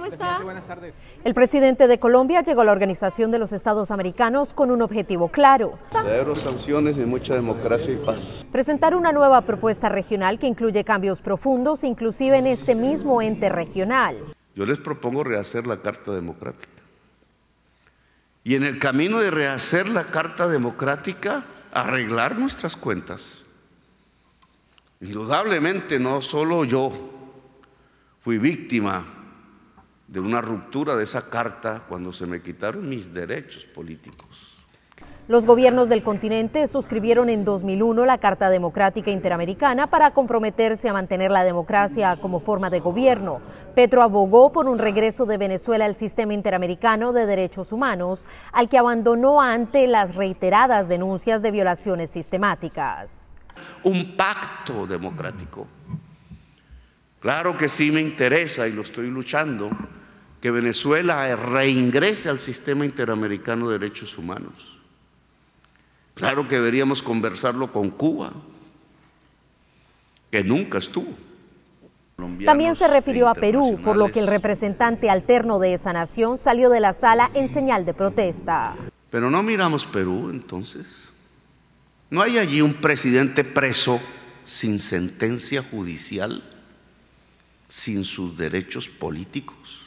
Buenas tardes. El presidente de Colombia llegó a la Organización de los Estados Americanos con un objetivo claro. sanciones y mucha democracia y paz. Presentar una nueva propuesta regional que incluye cambios profundos, inclusive en este mismo ente regional. Yo les propongo rehacer la Carta Democrática. Y en el camino de rehacer la Carta Democrática, arreglar nuestras cuentas. Indudablemente no solo yo fui víctima de una ruptura de esa carta cuando se me quitaron mis derechos políticos. Los gobiernos del continente suscribieron en 2001 la Carta Democrática Interamericana para comprometerse a mantener la democracia como forma de gobierno. Petro abogó por un regreso de Venezuela al sistema interamericano de derechos humanos, al que abandonó ante las reiteradas denuncias de violaciones sistemáticas. Un pacto democrático. Claro que sí me interesa y lo estoy luchando que Venezuela reingrese al sistema interamericano de derechos humanos. Claro que deberíamos conversarlo con Cuba, que nunca estuvo. También se refirió a Perú, por lo que el representante alterno de esa nación salió de la sala en señal de protesta. Pero no miramos Perú entonces. ¿No hay allí un presidente preso sin sentencia judicial, sin sus derechos políticos?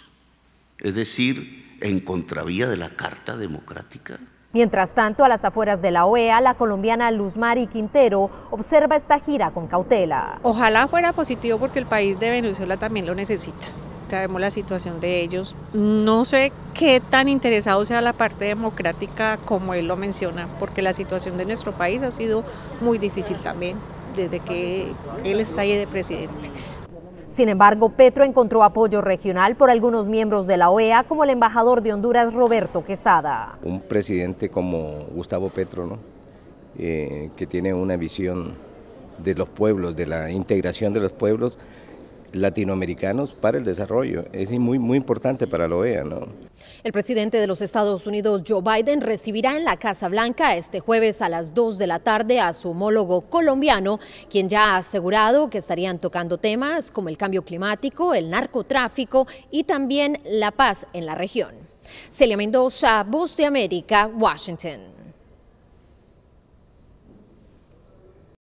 es decir, en contravía de la Carta Democrática. Mientras tanto, a las afueras de la OEA, la colombiana Luz Mari Quintero observa esta gira con cautela. Ojalá fuera positivo porque el país de Venezuela también lo necesita. Sabemos la situación de ellos. No sé qué tan interesado sea la parte democrática como él lo menciona, porque la situación de nuestro país ha sido muy difícil también desde que él está de presidente. Sin embargo, Petro encontró apoyo regional por algunos miembros de la OEA, como el embajador de Honduras, Roberto Quesada. Un presidente como Gustavo Petro, eh, que tiene una visión de los pueblos, de la integración de los pueblos, latinoamericanos para el desarrollo. Es muy, muy importante para la OEA. ¿no? El presidente de los Estados Unidos, Joe Biden, recibirá en la Casa Blanca este jueves a las 2 de la tarde a su homólogo colombiano, quien ya ha asegurado que estarían tocando temas como el cambio climático, el narcotráfico y también la paz en la región. Celia Mendoza, Voz de América, Washington.